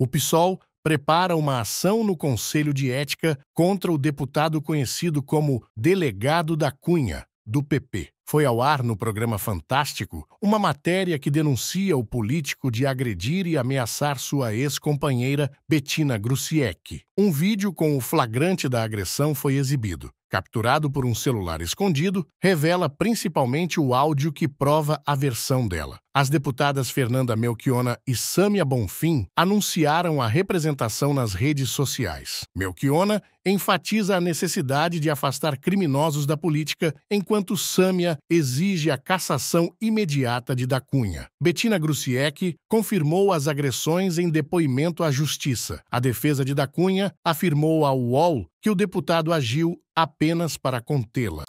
O PSOL prepara uma ação no Conselho de Ética contra o deputado conhecido como Delegado da Cunha, do PP. Foi ao ar no programa Fantástico uma matéria que denuncia o político de agredir e ameaçar sua ex-companheira Bettina Grusiek. Um vídeo com o flagrante da agressão foi exibido capturado por um celular escondido, revela principalmente o áudio que prova a versão dela. As deputadas Fernanda Melchiona e Sâmia Bonfim anunciaram a representação nas redes sociais. Melchiona enfatiza a necessidade de afastar criminosos da política, enquanto Sâmia exige a cassação imediata de Da Cunha. Bettina Grusiek confirmou as agressões em depoimento à justiça. A defesa de Da Cunha afirmou ao UOL que o deputado agiu apenas para contê-la.